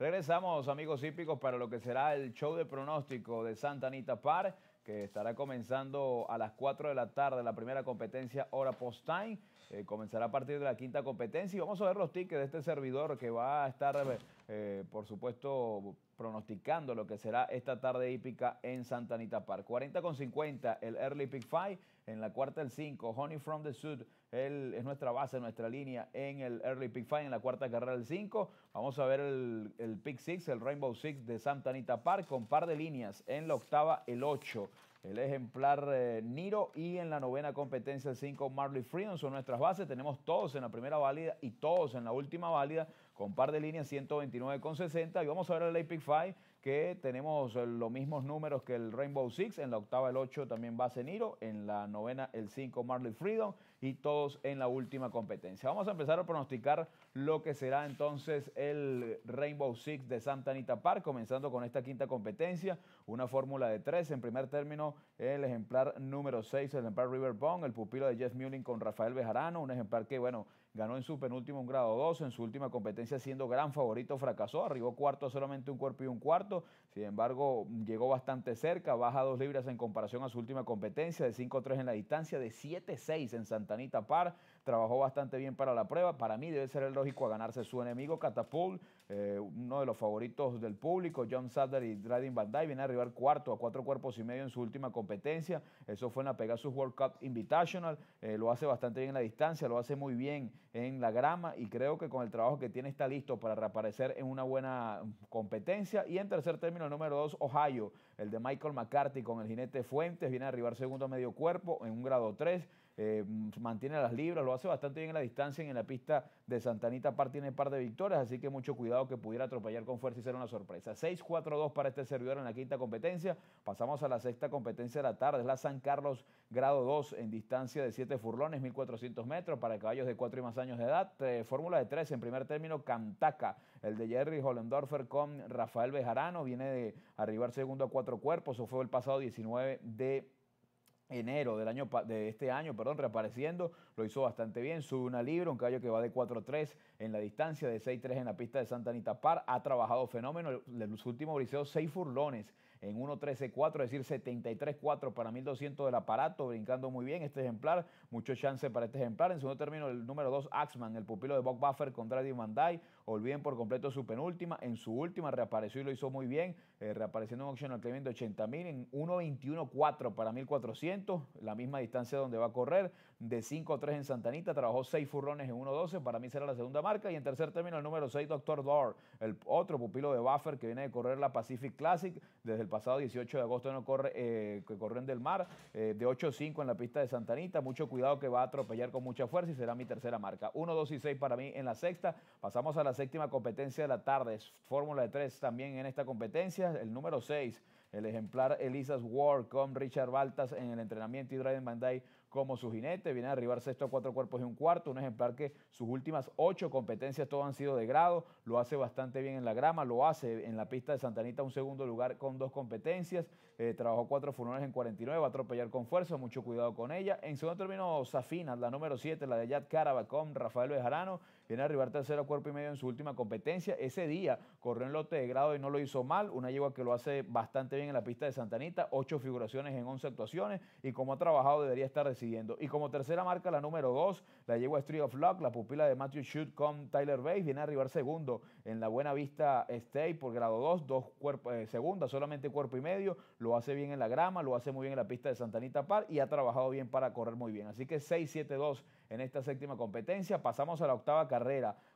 Regresamos, amigos hípicos, para lo que será el show de pronóstico de Santa Anita Par, que estará comenzando a las 4 de la tarde la primera competencia hora post-time. Eh, comenzará a partir de la quinta competencia y vamos a ver los tickets de este servidor que va a estar, eh, por supuesto, pronosticando lo que será esta tarde hípica en Santa Anita Park. 40 con 50 el Early Pick 5 en la cuarta el 5. Honey from the Sud él es nuestra base, nuestra línea en el early pick five en la cuarta carrera del 5. Vamos a ver el, pick 6, el Rainbow Six de Santa Anita Park con par de líneas. En la octava el 8 el ejemplar eh, Niro y en la novena competencia el 5 Marley Freedom son nuestras bases. Tenemos todos en la primera válida y todos en la última válida con par de líneas 129 con 60 y vamos a ver el Pick five que tenemos eh, los mismos números que el Rainbow Six. En la octava el 8 también va Niro, en la novena el 5 Marley Freedom y todos en la última competencia. Vamos a empezar a pronosticar lo que será entonces el Rainbow Six de Santa Anita Park, comenzando con esta quinta competencia, una fórmula de tres. En primer término, el ejemplar número 6, el ejemplar River el pupilo de Jeff Mulling con Rafael Bejarano, un ejemplar que, bueno, Ganó en su penúltimo un grado 2, en su última competencia siendo gran favorito fracasó, arribó cuarto solamente un cuerpo y un cuarto, sin embargo llegó bastante cerca, baja dos libras en comparación a su última competencia, de 5-3 en la distancia, de 7-6 en Santanita Par, trabajó bastante bien para la prueba, para mí debe ser el lógico a ganarse su enemigo Catapult, eh, uno de los favoritos del público, John Sadler y Dradin Bandai, viene a arribar cuarto a cuatro cuerpos y medio en su última competencia. Eso fue en la Pegasus World Cup Invitational. Eh, lo hace bastante bien en la distancia, lo hace muy bien en la grama y creo que con el trabajo que tiene está listo para reaparecer en una buena competencia. Y en tercer término, el número dos, Ohio, el de Michael McCarthy con el jinete Fuentes, viene a arribar segundo a medio cuerpo en un grado 3. Eh, mantiene las libras, lo hace bastante bien en la distancia y en la pista de Santanita Par tiene par de victorias, así que mucho cuidado que pudiera atropellar con fuerza y ser una sorpresa. 6-4-2 para este servidor en la quinta competencia. Pasamos a la sexta competencia de la tarde, es la San Carlos grado 2 en distancia de 7 furlones, 1400 metros para caballos de 4 y más años de edad. Eh, fórmula de 3 en primer término, Cantaca, el de Jerry Hollendorfer con Rafael Bejarano, viene de arribar segundo a cuatro cuerpos, o fue el pasado 19 de enero del año de este año, perdón, reapareciendo, lo hizo bastante bien, sube una libra, un caballo que va de 4-3 en la distancia, de 6-3 en la pista de Santa Anita Par, ha trabajado fenómeno, en los últimos briseos 6 furlones en 1.13.4, es decir, 73.4 para 1.200 del aparato, brincando muy bien este ejemplar, mucho chance para este ejemplar. En segundo término, el número 2, Axman, el pupilo de Bob Buffer contra Eddie Mandai, olviden por completo su penúltima, en su última reapareció y lo hizo muy bien, eh, reapareciendo en auction al de 80.000, en 1.21.4 para 1.400, la misma distancia donde va a correr, de 5.3 en Santanita, trabajó 6 furrones en 1.12, para mí será la segunda marca, y en tercer término, el número 6, Doctor Door, el otro pupilo de Buffer que viene de correr la Pacific Classic desde el pasado 18 de agosto no corre, eh, que corrió Del Mar, eh, de 8-5 en la pista de Santanita. Mucho cuidado que va a atropellar con mucha fuerza y será mi tercera marca. 1, 2 y 6 para mí en la sexta. Pasamos a la séptima competencia de la tarde. Fórmula de 3 también en esta competencia. El número 6 el ejemplar Elisas Ward con Richard Baltas en el entrenamiento y Drive Bandai como su jinete. Viene a arribar sexto a cuatro cuerpos y un cuarto. Un ejemplar que sus últimas ocho competencias todo han sido de grado. Lo hace bastante bien en la grama. Lo hace en la pista de Santanita un segundo lugar con dos competencias. Eh, trabajó cuatro furones en 49. Va a atropellar con fuerza. Mucho cuidado con ella. En segundo término, Safina, la número siete, la de Yad con Rafael Bejarano viene a arribar tercero cuerpo y medio en su última competencia. Ese día corrió en lote de grado y no lo hizo mal. Una yegua que lo hace bastante bien en la pista de Santanita, ocho figuraciones en once actuaciones y como ha trabajado debería estar recibiendo. Y como tercera marca, la número dos, la yegua Street of Luck, la pupila de Matthew Shoot con Tyler Bates, viene a arribar segundo en la Buena Vista State por grado 2, dos cuerpos, eh, segunda, solamente cuerpo y medio. Lo hace bien en la grama, lo hace muy bien en la pista de Santanita Par y ha trabajado bien para correr muy bien. Así que 6-7-2 en esta séptima competencia. Pasamos a la octava carrera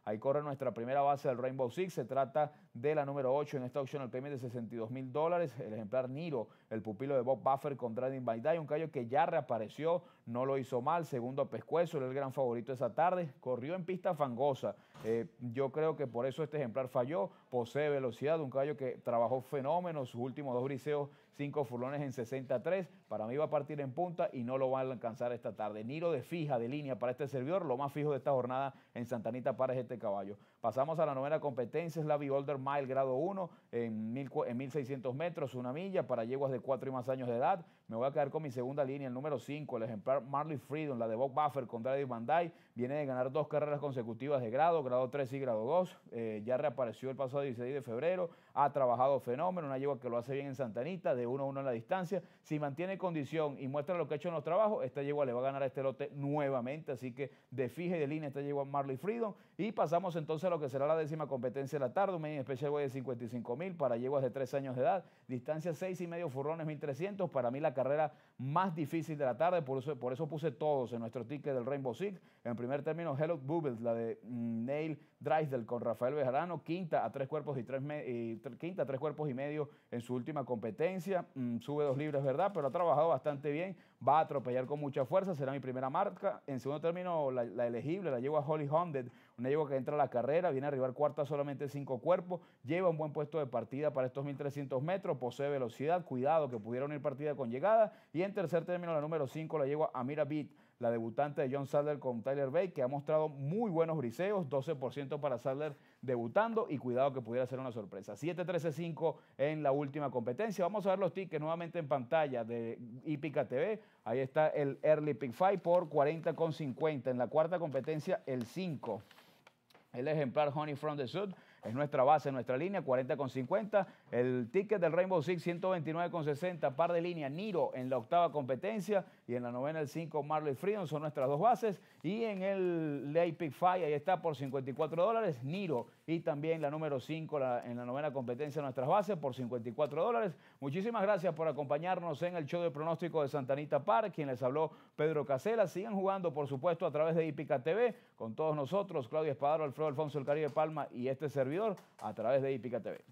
Ahí corre nuestra primera base del Rainbow Six. Se trata de la número 8 en esta opción al premio de 62 mil dólares. El ejemplar Niro, el pupilo de Bob Buffer contra by Day, Un callo que ya reapareció, no lo hizo mal. Segundo pescuezo, era el gran favorito esa tarde. Corrió en pista fangosa. Eh, yo creo que por eso este ejemplar falló. Posee velocidad, un callo que trabajó fenómeno. Sus últimos dos briseos Cinco furlones en 63. Para mí va a partir en punta y no lo va a alcanzar esta tarde. Niro de fija, de línea para este servidor, lo más fijo de esta jornada en Santanita para este caballo. Pasamos a la novena competencia, es la Beholder Mile grado 1 en, 1600 metros, una milla para yeguas de 4 y más años de edad. Me voy a quedar con mi segunda línea, el número 5, el ejemplar Marley Freedom, la de Bob Buffer con Daddy Mandai. Viene de ganar dos carreras consecutivas de grado, grado 3 y grado 2. Eh, ya reapareció el pasado 16 de febrero. Ha trabajado fenómeno, una yegua que lo hace bien en Santanita, de uno a uno en la distancia. Si mantiene condición y muestra lo que ha hecho en los trabajos, esta yegua le va a ganar a este lote nuevamente. Así que de fija y de línea esta yegua Marley Freedom. Y pasamos entonces a lo que será la décima competencia de la tarde. Un medio especial de 55 mil para yeguas de 3 años de edad. Distancia 6 y medio furrones 1300. Para mí la carrera más difícil de la tarde. Por eso, por eso puse todos en nuestro ticket del Rainbow Six. En primer término Hello Bubbles, la de mm, Neil Drysdale con Rafael Bejarano, quinta a tres cuerpos y tres, y quinta tres cuerpos y medio en su última competencia, mm, sube dos libras, ¿verdad? Pero ha trabajado bastante bien, va a atropellar con mucha fuerza, será mi primera marca. En segundo término, la, elegible, la a Holly Hounded, una yegua que entra a la carrera, viene a arribar cuarta solamente cinco cuerpos, lleva un buen puesto de partida para estos 1300 metros, posee velocidad, cuidado que pudiera unir partida con llegada. Y en tercer término, la número cinco, la yegua Amira Beat la debutante de John Sadler con Tyler Bay, que ha mostrado muy buenos briseos, 12% para Sadler debutando y cuidado que pudiera ser una sorpresa. 7-13-5 en la última competencia. Vamos a ver los tickets nuevamente en pantalla de Ipica TV. Ahí está el Early Pick 5 por 40,50. En la cuarta competencia, el 5. El ejemplar Honey from the Sud es nuestra base, nuestra línea, 40 con 50 El ticket del Rainbow Six, 129 con 60 Par de línea, Niro en la octava competencia. Y en la novena, el 5, Marley Freedom. Son nuestras dos bases. Y en el Late Pick ahí está por 54 dólares, Niro. Y también la número 5 en la novena competencia, nuestras bases, por 54 dólares. Muchísimas gracias por acompañarnos en el show de pronóstico de Santanita Park. Quien les habló, Pedro Casela. Sigan jugando, por supuesto, a través de Ipica TV. Con todos nosotros, Claudia Espadaro, Alfredo Alfonso, el Caribe Palma y este servicio a través de Ipica TV.